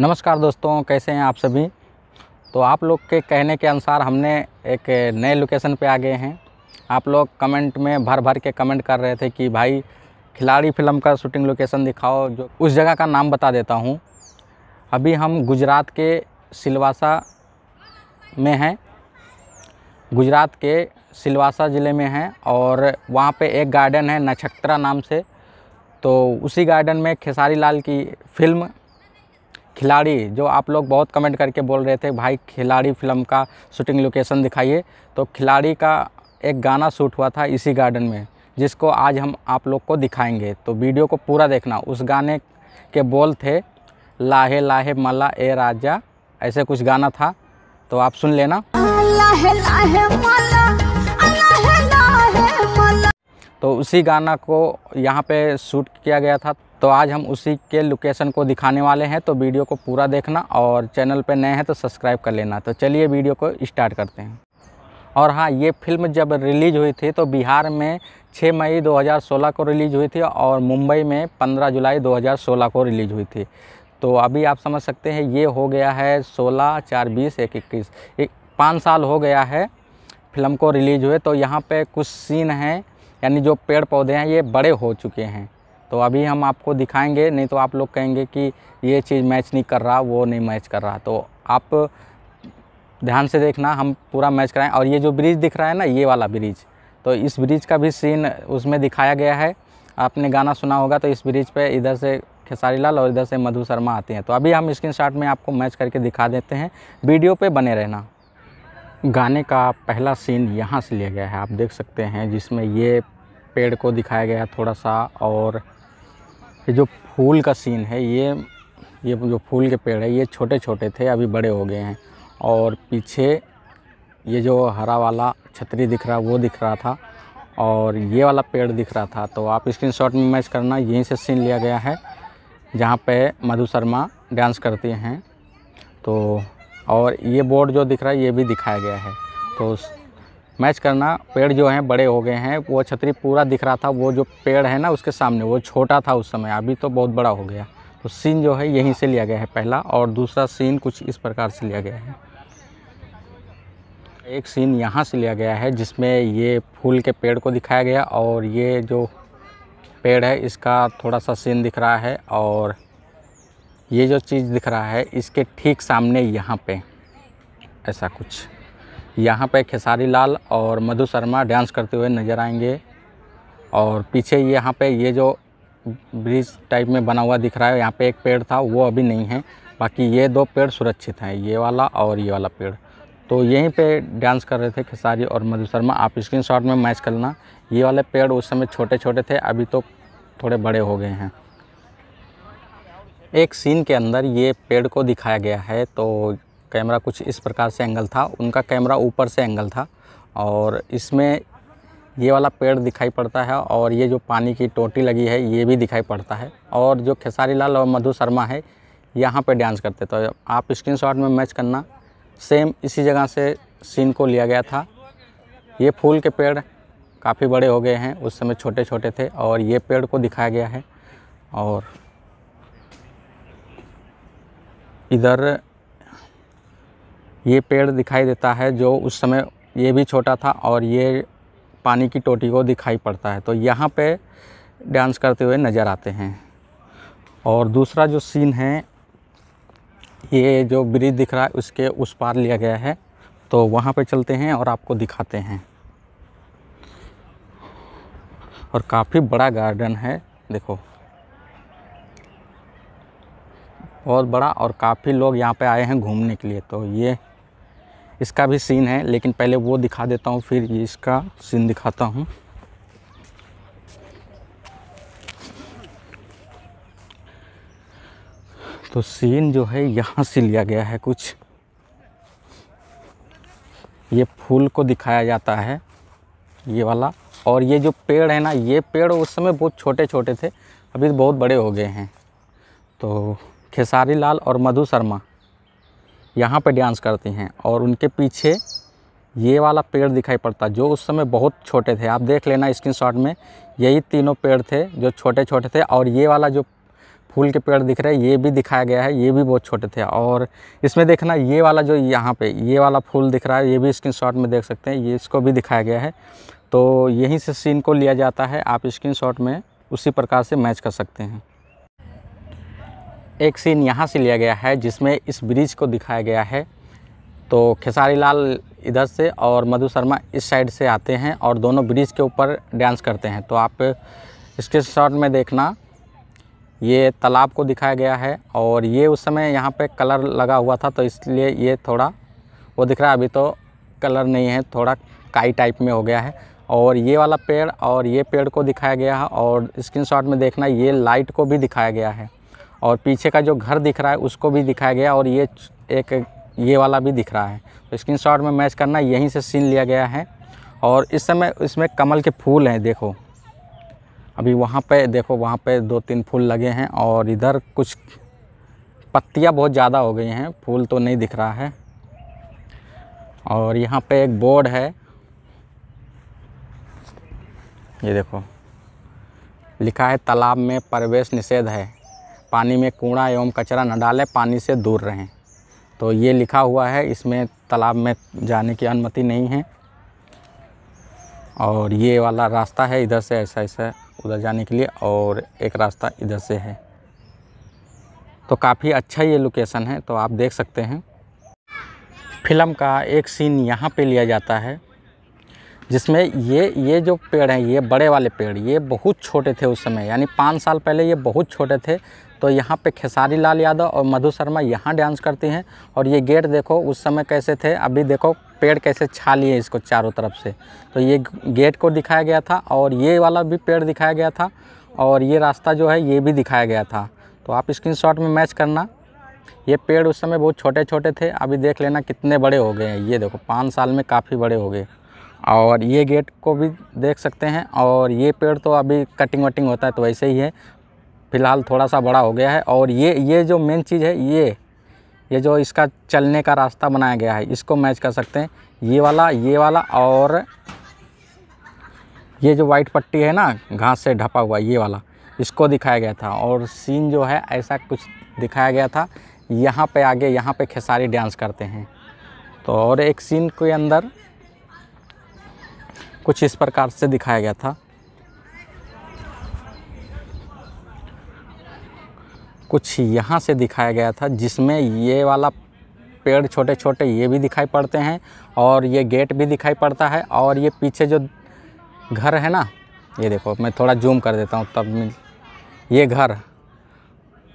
नमस्कार दोस्तों कैसे हैं आप सभी तो आप लोग के कहने के अनुसार हमने एक नए लोकेशन पे आ गए हैं आप लोग कमेंट में भर भर के कमेंट कर रहे थे कि भाई खिलाड़ी फिल्म का शूटिंग लोकेशन दिखाओ जो उस जगह का नाम बता देता हूँ अभी हम गुजरात के सिलवासा में हैं गुजरात के सिलवासा ज़िले में हैं और वहाँ पे एक गार्डन है नक्षत्रा नाम से तो उसी गार्डन में खेसारी लाल की फिल्म खिलाड़ी जो आप लोग बहुत कमेंट करके बोल रहे थे भाई खिलाड़ी फिल्म का शूटिंग लोकेशन दिखाइए तो खिलाड़ी का एक गाना शूट हुआ था इसी गार्डन में जिसको आज हम आप लोग को दिखाएंगे तो वीडियो को पूरा देखना उस गाने के बोल थे लाहे लाहे मला ए राजा ऐसे कुछ गाना था तो आप सुन लेना लाहे लाहे लाहे लाहे तो उसी गाना को यहाँ पे शूट किया गया था तो आज हम उसी के लोकेशन को दिखाने वाले हैं तो वीडियो को पूरा देखना और चैनल पर नए हैं तो सब्सक्राइब कर लेना तो चलिए वीडियो को स्टार्ट करते हैं और हाँ ये फिल्म जब रिलीज़ हुई थी तो बिहार में 6 मई 2016 को रिलीज़ हुई थी और मुंबई में 15 जुलाई 2016 को रिलीज़ हुई थी तो अभी आप समझ सकते हैं ये हो गया है 16 चार बीस एक इक्कीस एक पाँच साल हो गया है फिल्म को रिलीज़ हुए तो यहाँ पे कुछ सीन हैं यानी जो पेड़ पौधे हैं ये बड़े हो चुके हैं तो अभी हम आपको दिखाएंगे नहीं तो आप लोग कहेंगे कि ये चीज़ मैच नहीं कर रहा वो नहीं मैच कर रहा तो आप ध्यान से देखना हम पूरा मैच कराएं और ये जो ब्रिज दिख रहा है ना ये वाला ब्रिज तो इस ब्रिज का भी सीन उसमें दिखाया गया है आपने गाना सुना होगा तो इस ब्रिज पे इधर से खेसारी लाल और इधर से मधु शर्मा आते हैं तो अभी हम शॉट में आपको मैच करके दिखा देते हैं वीडियो पे बने रहना गाने का पहला सीन यहाँ से लिया गया है आप देख सकते हैं जिसमें ये पेड़ को दिखाया गया है थोड़ा सा और ये जो फूल का सीन है ये ये जो फूल के पेड़ है ये छोटे छोटे थे अभी बड़े हो गए हैं और पीछे ये जो हरा वाला छतरी दिख रहा वो दिख रहा था और ये वाला पेड़ दिख रहा था तो आप स्क्रीनशॉट में मैच करना यहीं से सीन लिया गया है जहाँ पे मधु शर्मा डांस करती हैं तो और ये बोर्ड जो दिख रहा है ये भी दिखाया गया है तो मैच करना पेड़ जो हैं बड़े हो गए हैं वो छतरी पूरा दिख रहा था वो जो पेड़ है ना उसके सामने वो छोटा था उस समय अभी तो बहुत बड़ा हो गया तो सीन जो है यहीं से लिया गया है पहला और दूसरा सीन कुछ इस प्रकार से लिया गया है एक सीन यहाँ से लिया गया है जिसमें ये फूल के पेड़ को दिखाया गया और ये जो पेड़ है इसका थोड़ा सा सीन दिख रहा है और ये जो चीज़ दिख रहा है इसके ठीक सामने यहाँ पे ऐसा कुछ यहाँ पे खेसारी लाल और मधु शर्मा डांस करते हुए नज़र आएंगे और पीछे यहाँ पे ये जो ब्रिज टाइप में बना हुआ दिख रहा है यहाँ पे एक पेड़ था वो अभी नहीं है बाकी ये दो पेड़ सुरक्षित हैं ये वाला और ये वाला पेड़ तो यहीं पे डांस कर रहे थे खेसारी और मधु शर्मा आप शॉट में मैच कर ये वाले पेड़ उस समय छोटे छोटे थे अभी तो थोड़े बड़े हो गए हैं एक सीन के अंदर ये पेड़ को दिखाया गया है तो कैमरा कुछ इस प्रकार से एंगल था उनका कैमरा ऊपर से एंगल था और इसमें ये वाला पेड़ दिखाई पड़ता है और ये जो पानी की टोटी लगी है ये भी दिखाई पड़ता है और जो खेसारी लाल और मधु शर्मा है यहाँ पे डांस करते तो आप स्क्रीनशॉट में मैच करना सेम इसी जगह से सीन को लिया गया था ये फूल के पेड़ काफ़ी बड़े हो गए हैं उस समय छोटे छोटे थे और ये पेड़ को दिखाया गया है और इधर ये पेड़ दिखाई देता है जो उस समय ये भी छोटा था और ये पानी की टोटी को दिखाई पड़ता है तो यहाँ पे डांस करते हुए नज़र आते हैं और दूसरा जो सीन है ये जो ब्रिज दिख रहा है उसके उस पार लिया गया है तो वहाँ पे चलते हैं और आपको दिखाते हैं और काफ़ी बड़ा गार्डन है देखो बहुत बड़ा और काफ़ी लोग यहाँ पे आए हैं घूमने के लिए तो ये इसका भी सीन है लेकिन पहले वो दिखा देता हूँ फिर ये इसका सीन दिखाता हूँ तो सीन जो है यहाँ से लिया गया है कुछ ये फूल को दिखाया जाता है ये वाला और ये जो पेड़ है ना ये पेड़ उस समय बहुत छोटे छोटे थे अभी तो बहुत बड़े हो गए हैं तो खेसारी लाल और मधु शर्मा यहाँ पे डांस करती हैं और उनके पीछे ये वाला पेड़ दिखाई पड़ता जो उस समय बहुत छोटे थे आप देख लेना स्क्रीनशॉट में यही तीनों पेड़ थे जो छोटे छोटे थे और ये वाला जो फूल के पेड़ दिख रहे हैं ये भी दिखाया गया है ये भी बहुत छोटे थे और इसमें देखना ये वाला जो यहाँ पे ये वाला फूल दिख रहा है ये भी शॉट में देख सकते हैं ये इसको भी दिखाया गया है तो यहीं से सीन को लिया जाता है आप शॉट में उसी प्रकार से मैच कर सकते हैं एक सीन यहाँ से लिया गया है जिसमें इस ब्रिज को दिखाया गया है तो खेसारी लाल इधर से और मधु शर्मा इस साइड से आते हैं और दोनों ब्रिज के ऊपर डांस करते हैं तो आप इसके शॉट में देखना ये तालाब को दिखाया गया है और ये उस समय यहाँ पे कलर लगा हुआ था तो इसलिए ये थोड़ा वो दिख रहा है अभी तो कलर नहीं है थोड़ा काई टाइप में हो गया है और ये वाला पेड़ और ये पेड़ को दिखाया गया है और शॉट में देखना ये लाइट को भी दिखाया गया है और पीछे का जो घर दिख रहा है उसको भी दिखाया गया और ये एक ये वाला भी दिख रहा है तो स्क्रीन शॉट में मैच करना यहीं से सीन लिया गया है और इस समय इसमें कमल के फूल हैं देखो अभी वहाँ पे देखो वहाँ पे दो तीन फूल लगे हैं और इधर कुछ पत्तियाँ बहुत ज़्यादा हो गई हैं फूल तो नहीं दिख रहा है और यहाँ पे एक बोर्ड है ये देखो लिखा है तालाब में प्रवेश निषेध है पानी में कूड़ा एवं कचरा न डालें पानी से दूर रहें तो ये लिखा हुआ है इसमें तालाब में जाने की अनुमति नहीं है और ये वाला रास्ता है इधर से ऐसा ऐसा उधर जाने के लिए और एक रास्ता इधर से है तो काफ़ी अच्छा ये लोकेशन है तो आप देख सकते हैं फिल्म का एक सीन यहाँ पे लिया जाता है जिसमें ये ये जो पेड़ हैं ये बड़े वाले पेड़ ये बहुत छोटे थे उस समय यानी पाँच साल पहले ये बहुत छोटे थे तो यहाँ पे खेसारी लाल यादव और मधु शर्मा यहाँ डांस करती हैं और ये गेट देखो उस समय कैसे थे अभी देखो पेड़ कैसे छा लिए इसको चारों तरफ से तो ये गेट को दिखाया गया था और ये वाला भी पेड़ दिखाया गया था और ये रास्ता जो है ये भी दिखाया गया था तो आप स्क्रीन में मैच करना ये पेड़ उस समय बहुत छोटे छोटे थे अभी देख लेना कितने बड़े हो गए हैं ये देखो पाँच साल में काफ़ी बड़े हो गए और ये गेट को भी देख सकते हैं और ये पेड़ तो अभी कटिंग वटिंग होता है तो वैसे ही है फ़िलहाल थोड़ा सा बड़ा हो गया है और ये ये जो मेन चीज़ है ये ये जो इसका चलने का रास्ता बनाया गया है इसको मैच कर सकते हैं ये वाला ये वाला और ये जो वाइट पट्टी है ना घास से ढपा हुआ ये वाला इसको दिखाया गया था और सीन जो है ऐसा कुछ दिखाया गया था यहाँ पे आगे यहाँ पे खेसारी डांस करते हैं तो और एक सीन के अंदर कुछ इस प्रकार से दिखाया गया था कुछ यहाँ से दिखाया गया था जिसमें ये वाला पेड़ छोटे छोटे ये भी दिखाई पड़ते हैं और ये गेट भी दिखाई पड़ता है और ये पीछे जो घर है ना ये देखो मैं थोड़ा जूम कर देता हूँ तब ये घर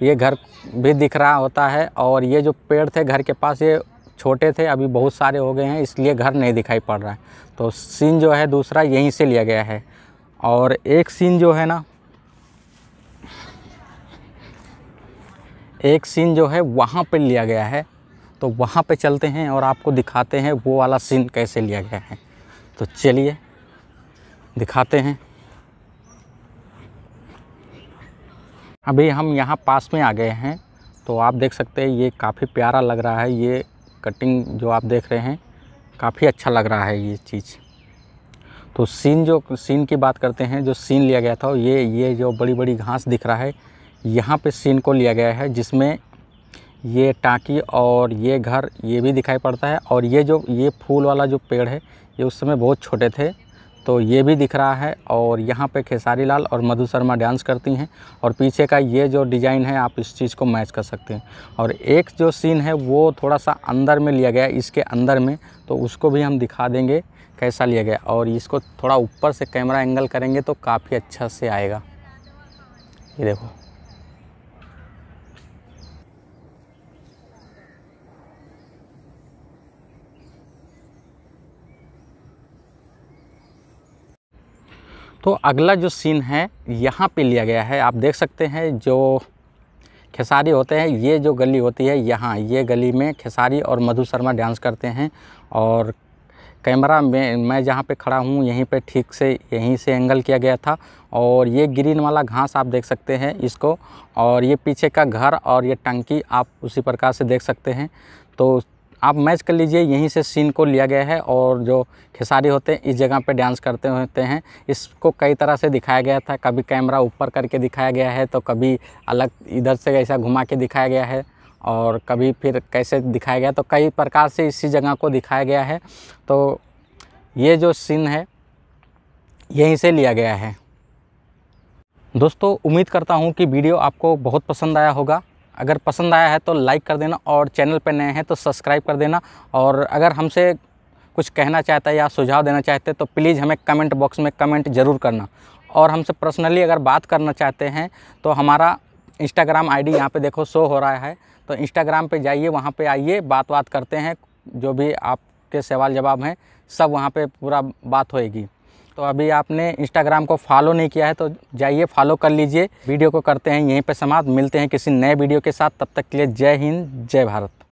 ये घर भी दिख रहा होता है और ये जो पेड़ थे घर के पास ये छोटे थे अभी बहुत सारे हो गए हैं इसलिए घर नहीं दिखाई पड़ रहा है तो सीन जो है दूसरा यहीं से लिया गया है और एक सीन जो है ना एक सीन जो है वहाँ पे लिया गया है तो वहाँ पे चलते हैं और आपको दिखाते हैं वो वाला सीन कैसे लिया गया है तो चलिए दिखाते हैं अभी हम यहाँ पास में आ गए हैं तो आप देख सकते हैं ये काफ़ी प्यारा लग रहा है ये कटिंग जो आप देख रहे हैं काफ़ी अच्छा लग रहा है ये चीज़ तो सीन जो सीन की बात करते हैं जो सीन लिया गया था ये ये जो बड़ी बड़ी घास दिख रहा है यहाँ पे सीन को लिया गया है जिसमें ये टाँकी और ये घर ये भी दिखाई पड़ता है और ये जो ये फूल वाला जो पेड़ है ये उस समय बहुत छोटे थे तो ये भी दिख रहा है और यहाँ पे खेसारी लाल और मधु शर्मा डांस करती हैं और पीछे का ये जो डिज़ाइन है आप इस चीज़ को मैच कर सकते हैं और एक जो सीन है वो थोड़ा सा अंदर में लिया गया है इसके अंदर में तो उसको भी हम दिखा देंगे कैसा लिया गया और इसको थोड़ा ऊपर से कैमरा एंगल करेंगे तो काफ़ी अच्छा से आएगा ये देखो तो अगला जो सीन है यहाँ पे लिया गया है आप देख सकते हैं जो खेसारी होते हैं ये जो गली होती है यहाँ ये गली में खेसारी और मधु शर्मा डांस करते हैं और कैमरा में मैं जहाँ पे खड़ा हूँ यहीं पे ठीक से यहीं से एंगल किया गया था और ये ग्रीन वाला घास आप देख सकते हैं इसको और ये पीछे का घर और ये टंकी आप उसी प्रकार से देख सकते हैं तो आप मैच कर लीजिए यहीं से सीन को लिया गया है और जो खेसारी होते हैं इस जगह पे डांस करते होते हैं इसको कई तरह से दिखाया गया था कभी कैमरा ऊपर करके दिखाया गया है तो कभी अलग इधर से ऐसा घुमा के दिखाया गया है और कभी फिर कैसे दिखाया गया तो कई प्रकार से इसी जगह को दिखाया गया है तो ये जो सीन है यहीं से लिया गया है दोस्तों उम्मीद करता हूँ कि वीडियो आपको बहुत पसंद आया होगा अगर पसंद आया है तो लाइक कर देना और चैनल पर नए हैं तो सब्सक्राइब कर देना और अगर हमसे कुछ कहना चाहता है या सुझाव देना चाहते हैं तो प्लीज़ हमें कमेंट बॉक्स में कमेंट ज़रूर करना और हमसे पर्सनली अगर बात करना चाहते हैं तो हमारा इंस्टाग्राम आईडी यहाँ पे देखो शो हो रहा है तो इंस्टाग्राम पे जाइए वहाँ पे आइए बात बात करते हैं जो भी आपके सवाल जवाब हैं सब वहाँ पे पूरा बात होएगी तो अभी आपने इंस्टाग्राम को फॉलो नहीं किया है तो जाइए फॉलो कर लीजिए वीडियो को करते हैं यहीं पर समाप्त मिलते हैं किसी नए वीडियो के साथ तब तक के लिए जय हिंद जय भारत